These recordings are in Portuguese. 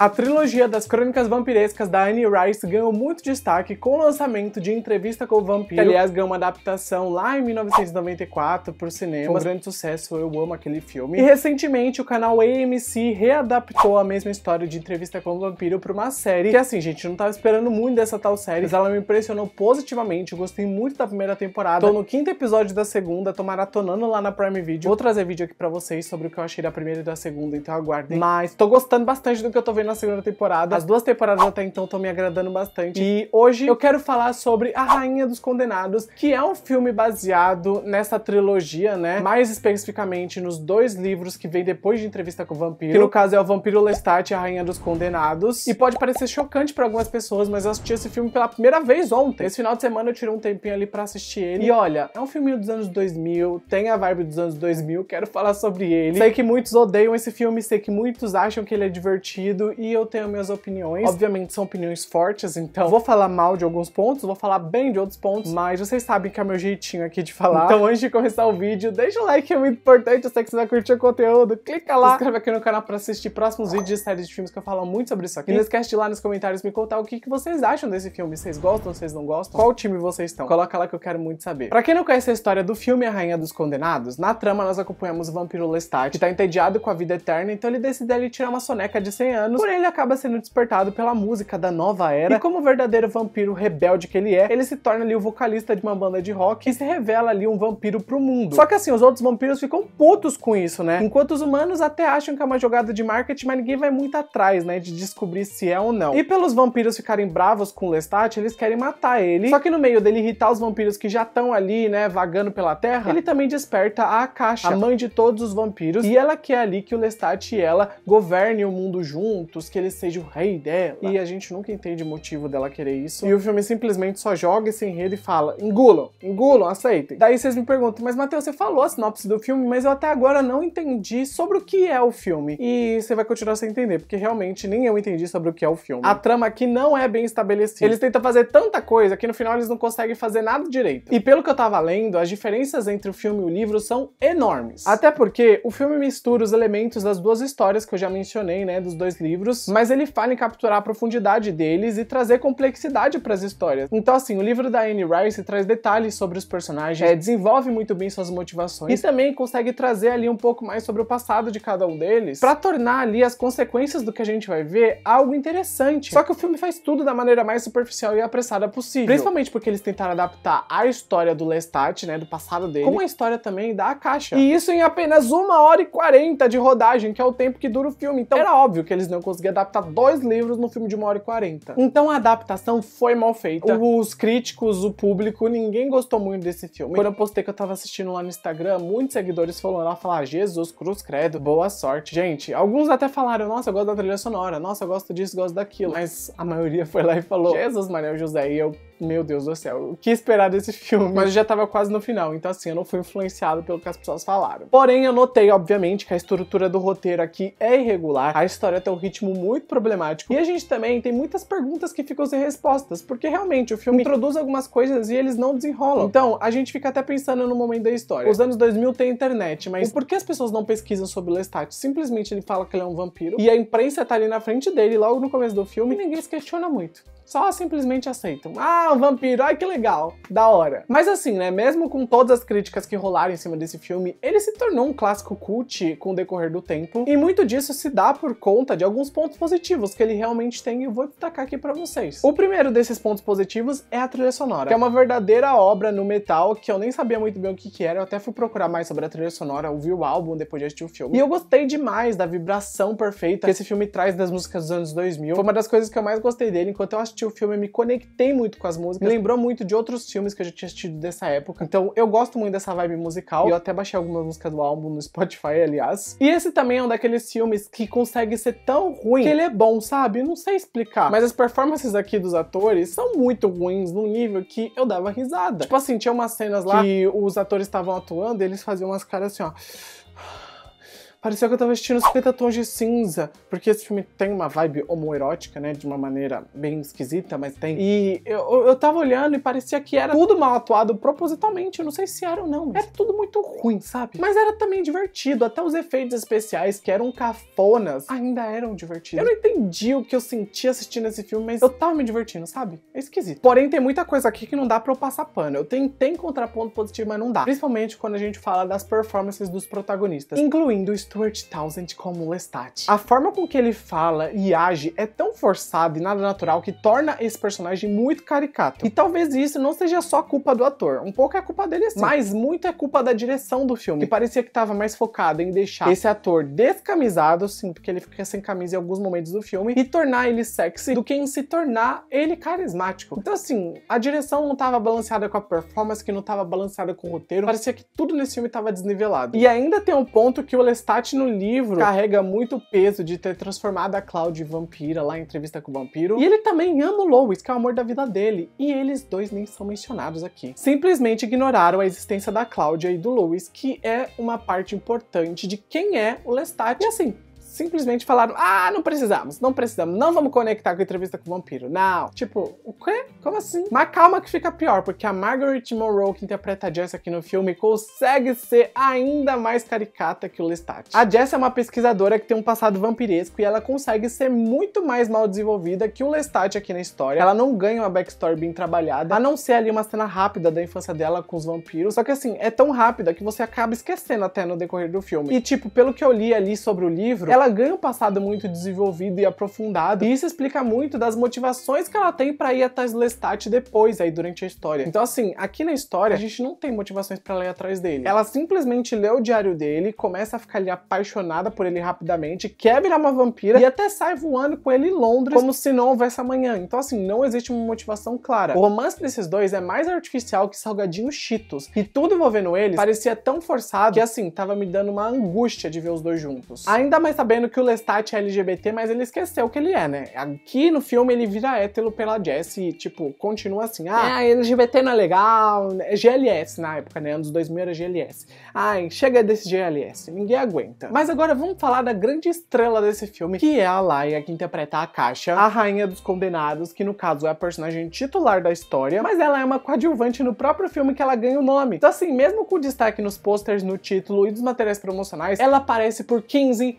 A trilogia das Crônicas Vampirescas da Anne Rice ganhou muito destaque com o lançamento de Entrevista com o Vampiro, que aliás ganhou uma adaptação lá em 1994 por cinema. Foi um grande sucesso, eu amo aquele filme. E recentemente o canal AMC readaptou a mesma história de Entrevista com o Vampiro para uma série, que assim, gente, não tava esperando muito dessa tal série, mas ela me impressionou positivamente, eu gostei muito da primeira temporada. Tô no quinto episódio da segunda, tô maratonando lá na Prime Video. Vou trazer vídeo aqui para vocês sobre o que eu achei da primeira e da segunda, então aguardem. Mas tô gostando bastante do que eu tô vendo na segunda temporada. As duas temporadas até então estão me agradando bastante. E hoje eu quero falar sobre A Rainha dos Condenados, que é um filme baseado nessa trilogia, né? Mais especificamente nos dois livros que vem depois de Entrevista com o Vampiro, que no caso é o Vampiro Lestat e A Rainha dos Condenados. E pode parecer chocante para algumas pessoas, mas eu assisti esse filme pela primeira vez ontem. Esse final de semana eu tirei um tempinho ali para assistir ele. E olha, é um filminho dos anos 2000, tem a vibe dos anos 2000, quero falar sobre ele. Sei que muitos odeiam esse filme, sei que muitos acham que ele é divertido e eu tenho minhas opiniões. Obviamente são opiniões fortes, então vou falar mal de alguns pontos, vou falar bem de outros pontos, mas vocês sabem que é meu jeitinho aqui de falar. Então antes de começar o vídeo, deixa o like, é muito importante, eu sei que você vai curtir o conteúdo, clica lá, se inscreve aqui no canal para assistir próximos vídeos de séries de filmes que eu falo muito sobre isso aqui. E não esquece de ir lá nos comentários me contar o que, que vocês acham desse filme, vocês gostam, vocês não gostam, qual time vocês estão. Coloca lá que eu quero muito saber. Pra quem não conhece a história do filme A Rainha dos Condenados, na trama nós acompanhamos o vampiro Lestat, que tá entediado com a vida eterna, então ele decide ali tirar uma soneca de 100 anos por ele acaba sendo despertado pela música da nova era, e como verdadeiro vampiro rebelde que ele é, ele se torna ali o vocalista de uma banda de rock e se revela ali um vampiro pro mundo. Só que assim, os outros vampiros ficam putos com isso, né? Enquanto os humanos até acham que é uma jogada de marketing, mas ninguém vai muito atrás, né, de descobrir se é ou não. E pelos vampiros ficarem bravos com Lestat, eles querem matar ele. Só que no meio dele irritar os vampiros que já estão ali, né, vagando pela terra, ele também desperta a caixa, a mãe de todos os vampiros, e ela quer ali que o Lestat e ela governem o mundo junto juntos, que ele seja o rei dela. E a gente nunca entende o motivo dela querer isso. E o filme simplesmente só joga esse enredo e fala: engulam, engulam, aceitem. Daí vocês me perguntam, mas Matheus, você falou a sinopse do filme, mas eu até agora não entendi sobre o que é o filme. E você vai continuar sem entender, porque realmente nem eu entendi sobre o que é o filme. A trama aqui não é bem estabelecida. Eles tentam fazer tanta coisa que no final eles não conseguem fazer nada direito. E pelo que eu tava lendo, as diferenças entre o filme e o livro são enormes. Até porque o filme mistura os elementos das duas histórias que eu já mencionei, né, dos dois livros livros, mas ele fala em capturar a profundidade deles e trazer complexidade para as histórias. Então, assim, o livro da Anne Rice traz detalhes sobre os personagens, é, desenvolve muito bem suas motivações e também consegue trazer ali um pouco mais sobre o passado de cada um deles, para tornar ali as consequências do que a gente vai ver algo interessante. Só que o filme faz tudo da maneira mais superficial e apressada possível, principalmente porque eles tentaram adaptar a história do Lestat, né, do passado dele, com a história também da Caixa. E isso em apenas uma hora e quarenta de rodagem, que é o tempo que dura o filme. Então, era óbvio que eles não conseguir adaptar dois livros no filme de uma hora e quarenta. Então a adaptação foi mal feita. Os críticos, o público, ninguém gostou muito desse filme. Quando eu postei que eu tava assistindo lá no Instagram, muitos seguidores foram lá falar: Jesus, cruz, credo, boa sorte. Gente, alguns até falaram: Nossa, eu gosto da trilha sonora, nossa, eu gosto disso, gosto daquilo. Mas a maioria foi lá e falou: Jesus, Manuel José, e eu meu Deus do céu, o que esperar desse filme? Mas eu já tava quase no final, então assim, eu não fui influenciado pelo que as pessoas falaram. Porém, eu notei, obviamente, que a estrutura do roteiro aqui é irregular, a história tem um ritmo muito problemático, e a gente também tem muitas perguntas que ficam sem respostas, porque realmente o filme introduz algumas coisas e eles não desenrolam. Então, a gente fica até pensando no momento da história. Os anos 2000 tem internet, mas por que as pessoas não pesquisam sobre Lestat? Simplesmente ele fala que ele é um vampiro, e a imprensa tá ali na frente dele logo no começo do filme, e ninguém se questiona muito só simplesmente aceitam. Ah, o vampiro, ai que legal, da hora. Mas assim, né, mesmo com todas as críticas que rolaram em cima desse filme, ele se tornou um clássico cult com o decorrer do tempo, e muito disso se dá por conta de alguns pontos positivos que ele realmente tem e eu vou destacar aqui para vocês. O primeiro desses pontos positivos é a trilha sonora, que é uma verdadeira obra no metal que eu nem sabia muito bem o que que era, eu até fui procurar mais sobre a trilha sonora, ouvi o álbum depois de assistir o filme. E eu gostei demais da vibração perfeita que esse filme traz das músicas dos anos 2000. Foi uma das coisas que eu mais gostei dele enquanto eu assisti assisti o filme, me conectei muito com as músicas. Me lembrou muito de outros filmes que eu já tinha assistido dessa época. Então eu gosto muito dessa vibe musical. eu até baixei algumas músicas do álbum no Spotify, aliás. E esse também é um daqueles filmes que consegue ser tão ruim que ele é bom, sabe? Não sei explicar. Mas as performances aqui dos atores são muito ruins num nível que eu dava risada. Tipo assim, tinha umas cenas lá que os atores estavam atuando e eles faziam umas caras assim, ó parecia que eu tava assistindo 50 tons de cinza, porque esse filme tem uma vibe homoerótica, né, de uma maneira bem esquisita, mas tem. E eu, eu tava olhando e parecia que era tudo mal atuado propositalmente, eu não sei se era ou não. Era tudo muito ruim, sabe? Mas era também divertido, até os efeitos especiais, que eram cafonas, ainda eram divertidos. Eu não entendi o que eu senti assistindo esse filme, mas eu tava me divertindo, sabe? É esquisito. Porém, tem muita coisa aqui que não dá pra eu passar pano. Eu tentei encontrar ponto positivo, mas não dá. Principalmente quando a gente fala das performances dos protagonistas, incluindo o Stuart Townsend como Lestat. A forma com que ele fala e age é tão forçada e nada natural que torna esse personagem muito caricato. E talvez isso não seja só culpa do ator, um pouco é culpa dele sim, mas muito é culpa da direção do filme, que parecia que estava mais focado em deixar esse ator descamisado, sim, porque ele fica sem camisa em alguns momentos do filme, e tornar ele sexy do que em se tornar ele carismático. Então assim, a direção não estava balanceada com a performance, que não estava balanceada com o roteiro, parecia que tudo nesse filme estava desnivelado. E ainda tem um ponto que o Lestat Tati no livro carrega muito peso de ter transformado a Claudia em vampira lá em entrevista com o vampiro. E ele também ama o Lois, que é o amor da vida dele. E eles dois nem são mencionados aqui. Simplesmente ignoraram a existência da Cláudia e do Lois, que é uma parte importante de quem é o Lestat. E assim, simplesmente falaram: ah, não precisamos, não precisamos, não vamos conectar com a entrevista com o vampiro. Não. Tipo, o quê? Como assim? Mas calma que fica pior, porque a Margaret Monroe, que interpreta a Jess aqui no filme, consegue ser ainda mais caricata que o Lestat. A Jess é uma pesquisadora que tem um passado vampiresco e ela consegue ser muito mais mal desenvolvida que o Lestat aqui na história. Ela não ganha uma backstory bem trabalhada, a não ser ali uma cena rápida da infância dela com os vampiros. Só que assim, é tão rápida que você acaba esquecendo até no decorrer do filme. E tipo, pelo que eu li ali sobre o livro, ela ganha um passado muito desenvolvido e aprofundado, e isso explica muito das motivações que ela tem para ir atrás do Lestat depois, aí durante a história. Então, assim, aqui na história, a gente não tem motivações para ler ir atrás dele. Ela simplesmente lê o diário dele, começa a ficar ali apaixonada por ele rapidamente, quer virar uma vampira e até sai voando com ele em Londres, como se não houvesse amanhã. Então, assim, não existe uma motivação clara. O romance desses dois é mais artificial que salgadinho Cheetos, e tudo envolvendo eles parecia tão forçado que, assim, tava me dando uma angústia de ver os dois juntos. Ainda mais sabendo que o Lestat é LGBT, mas ele esqueceu que ele é, né? Aqui no filme ele vira hétero pela Jess e, tipo, continua assim, ah, é, LGBT não é legal, é né? GLS na época, né? Anos 2000 era GLS. Ai, chega desse GLS, ninguém aguenta. Mas agora vamos falar da grande estrela desse filme, que é a Laia, que interpreta a Caixa, a rainha dos condenados, que no caso é a personagem titular da história, mas ela é uma coadjuvante no próprio filme que ela ganha o nome. Então assim, mesmo com destaque nos posters, no título e dos materiais promocionais, ela aparece por 15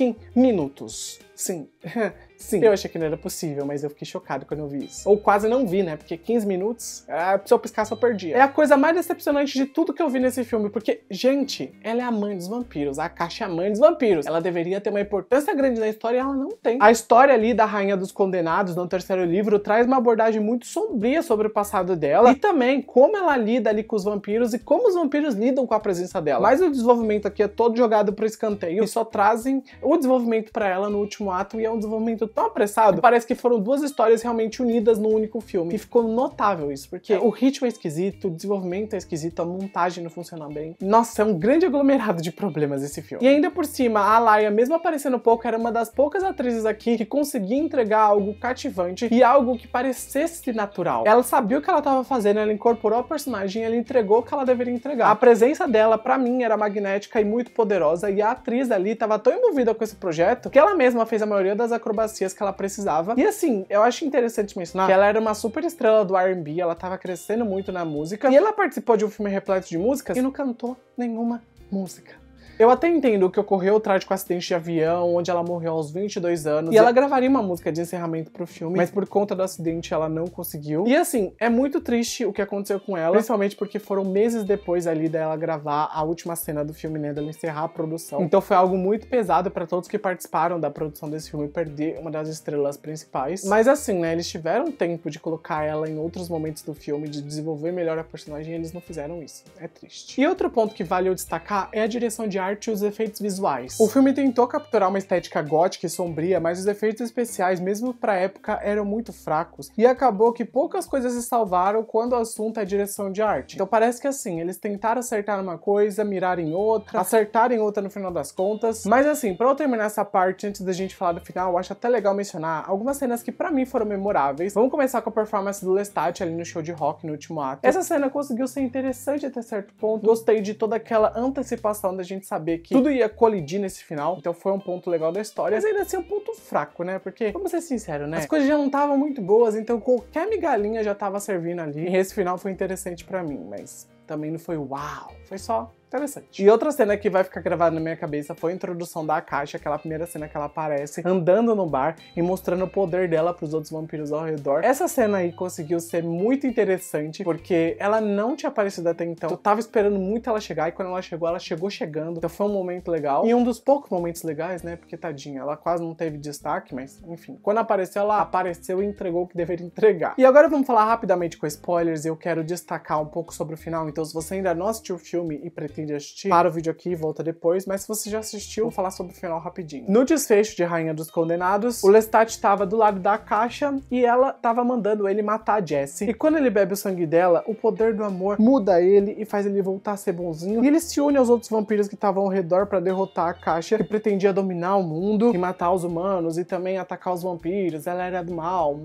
em Minutos. Sim, Sim. Eu achei que não era possível, mas eu fiquei chocado quando eu vi isso. Ou quase não vi, né? Porque 15 minutos, é, se eu piscar, só perdia. É a coisa mais decepcionante de tudo que eu vi nesse filme, porque, gente, ela é a mãe dos vampiros, a Caixa é a mãe dos vampiros. Ela deveria ter uma importância grande na história e ela não tem. A história ali da Rainha dos Condenados, no terceiro livro, traz uma abordagem muito sombria sobre o passado dela e também como ela lida ali com os vampiros e como os vampiros lidam com a presença dela. Mas o desenvolvimento aqui é todo jogado pro escanteio e só trazem o desenvolvimento para ela no último ato e é um desenvolvimento tão apressado, é. parece que foram duas histórias realmente unidas num único filme. E ficou notável isso, porque é. o ritmo é esquisito, o desenvolvimento é esquisito, a montagem não funciona bem. Nossa, é um grande aglomerado de problemas esse filme. E ainda por cima, a Laia, mesmo aparecendo pouco, era uma das poucas atrizes aqui que conseguia entregar algo cativante e algo que parecesse natural. Ela sabia o que ela estava fazendo, ela incorporou a personagem, ela entregou o que ela deveria entregar. A presença dela, para mim, era magnética e muito poderosa, e a atriz ali estava tão envolvida com esse projeto que ela mesma fez a maioria das acrobacias que ela precisava. E assim, eu acho interessante mencionar que ela era uma super estrela do R&B, ela tava crescendo muito na música, e ela participou de um filme repleto de músicas e não cantou nenhuma música. Eu até entendo o que ocorreu o trágico acidente de avião, onde ela morreu aos 22 anos, e ela gravaria uma música de encerramento pro filme, mas por conta do acidente ela não conseguiu. E assim, é muito triste o que aconteceu com ela, principalmente porque foram meses depois ali dela gravar a última cena do filme, né, dela encerrar a produção. Então foi algo muito pesado para todos que participaram da produção desse filme perder uma das estrelas principais. Mas assim, né, eles tiveram tempo de colocar ela em outros momentos do filme, de desenvolver melhor a personagem, e eles não fizeram isso. É triste. E outro ponto que vale eu destacar é a direção de arte arte e os efeitos visuais. O filme tentou capturar uma estética gótica e sombria, mas os efeitos especiais, mesmo pra época, eram muito fracos, e acabou que poucas coisas se salvaram quando o assunto é direção de arte. Então parece que assim, eles tentaram acertar uma coisa, mirar em outra, acertar em outra no final das contas, mas assim, pra eu terminar essa parte, antes da gente falar do final, acho até legal mencionar algumas cenas que pra mim foram memoráveis. Vamos começar com a performance do Lestat ali no show de rock no último ato. Essa cena conseguiu ser interessante até certo ponto, gostei de toda aquela antecipação da gente saber saber que tudo ia colidir nesse final, então foi um ponto legal da história, mas ainda assim é um ponto fraco, né? Porque, vamos ser sinceros, né? As coisas já não estavam muito boas, então qualquer migalhinha já tava servindo ali. E esse final foi interessante para mim, mas também não foi uau, foi só Interessante. E outra cena que vai ficar gravada na minha cabeça foi a introdução da Caixa, aquela primeira cena que ela aparece andando no bar e mostrando o poder dela para os outros vampiros ao redor. Essa cena aí conseguiu ser muito interessante porque ela não tinha aparecido até então. Eu tava esperando muito ela chegar e quando ela chegou, ela chegou chegando. Então foi um momento legal e um dos poucos momentos legais, né? Porque tadinha, ela quase não teve destaque, mas enfim. Quando apareceu, ela apareceu e entregou o que deveria entregar. E agora vamos falar rapidamente com spoilers. Eu quero destacar um pouco sobre o final. Então, se você ainda não assistiu o filme e pretende de assistir, para o vídeo aqui e volta depois, mas se você já assistiu, vou falar sobre o final rapidinho. No desfecho de Rainha dos Condenados, o Lestat estava do lado da caixa e ela estava mandando ele matar a Jessie. E quando ele bebe o sangue dela, o poder do amor muda ele e faz ele voltar a ser bonzinho. E ele se une aos outros vampiros que estavam ao redor para derrotar a caixa, que pretendia dominar o mundo e matar os humanos e também atacar os vampiros. Ela era do mal.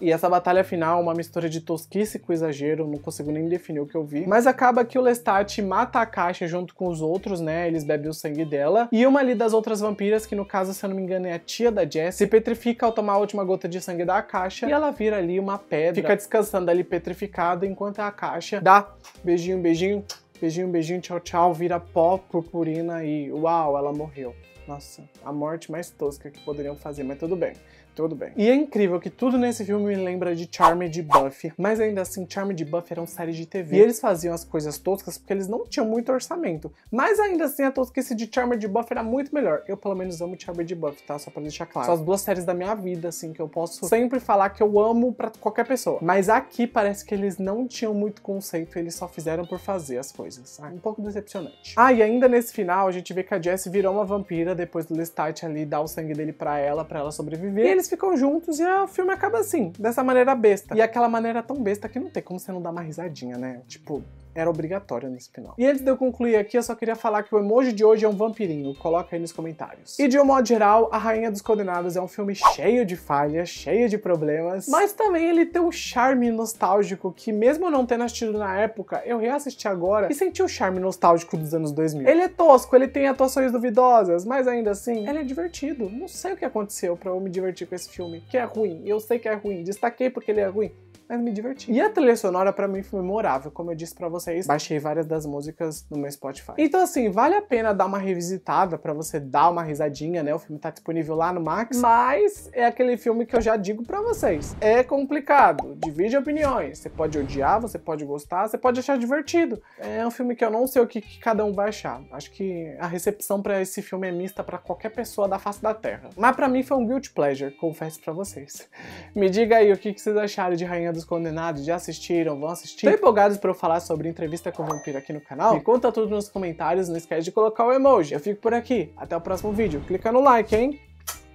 E essa batalha final, é uma mistura de tosquice com exagero, não consigo nem definir o que eu vi. Mas acaba que o Lestat mata a caixa junto com os outros, né? Eles bebem o sangue dela. E uma ali das outras vampiras, que no caso, se eu não me engano, é a tia da Jess, se petrifica ao tomar a última gota de sangue da caixa e ela vira ali uma pedra. Fica descansando ali petrificada enquanto é a caixa dá beijinho, beijinho, beijinho, beijinho, tchau, tchau, vira pó, purpurina e uau, ela morreu. Nossa, a morte mais tosca que poderiam fazer, mas tudo bem. Tudo bem. E é incrível que tudo nesse filme me lembra de Charmed e Buffy, mas ainda assim, Charmed e Buffy eram séries de TV. E eles faziam as coisas toscas porque eles não tinham muito orçamento. Mas ainda assim, a tosquice de Charmed e Buffy era muito melhor. Eu, pelo menos, amo Charmed e Buffy, tá? Só pra deixar claro. São as duas séries da minha vida, assim, que eu posso sempre falar que eu amo pra qualquer pessoa. Mas aqui parece que eles não tinham muito conceito, e eles só fizeram por fazer as coisas. Ah, um pouco decepcionante. Ah, e ainda nesse final, a gente vê que a Jessie virou uma vampira depois do Lestat ali dar o sangue dele pra ela, pra ela sobreviver. E eles eles ficam juntos e o filme acaba assim, dessa maneira besta. E aquela maneira tão besta que não tem como você não dar uma risadinha, né? Tipo, era obrigatória nesse final. E antes de eu concluir aqui, eu só queria falar que o emoji de hoje é um vampirinho, coloca aí nos comentários. E de um modo geral, A Rainha dos Condenados é um filme cheio de falhas, cheio de problemas, mas também ele tem um charme nostálgico que mesmo não tendo assistido na época, eu reassisti agora e senti o charme nostálgico dos anos 2000. Ele é tosco, ele tem atuações duvidosas, mas ainda assim, ele é divertido. Não sei o que aconteceu para eu me divertir com esse filme, que é ruim, eu sei que é ruim, destaquei porque ele é ruim, mas me diverti. E a trilha sonora para mim foi memorável, como eu disse para vocês vocês, baixei várias das músicas no meu Spotify. Então, assim, vale a pena dar uma revisitada para você dar uma risadinha, né? O filme tá disponível lá no Max, mas é aquele filme que eu já digo para vocês. É complicado, divide opiniões. Você pode odiar, você pode gostar, você pode achar divertido. É um filme que eu não sei o que, que cada um vai achar. Acho que a recepção para esse filme é mista para qualquer pessoa da face da Terra. Mas para mim foi um guilty pleasure, confesso para vocês. Me diga aí o que, que vocês acharam de Rainha dos Condenados? Já assistiram? Vão assistir? Tô empolgados para eu falar sobre entrevista com o vampiro aqui no canal? Me conta tudo nos comentários, não esquece de colocar o emoji. Eu fico por aqui, até o próximo vídeo. Clica no like, hein?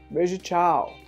Beijo, tchau!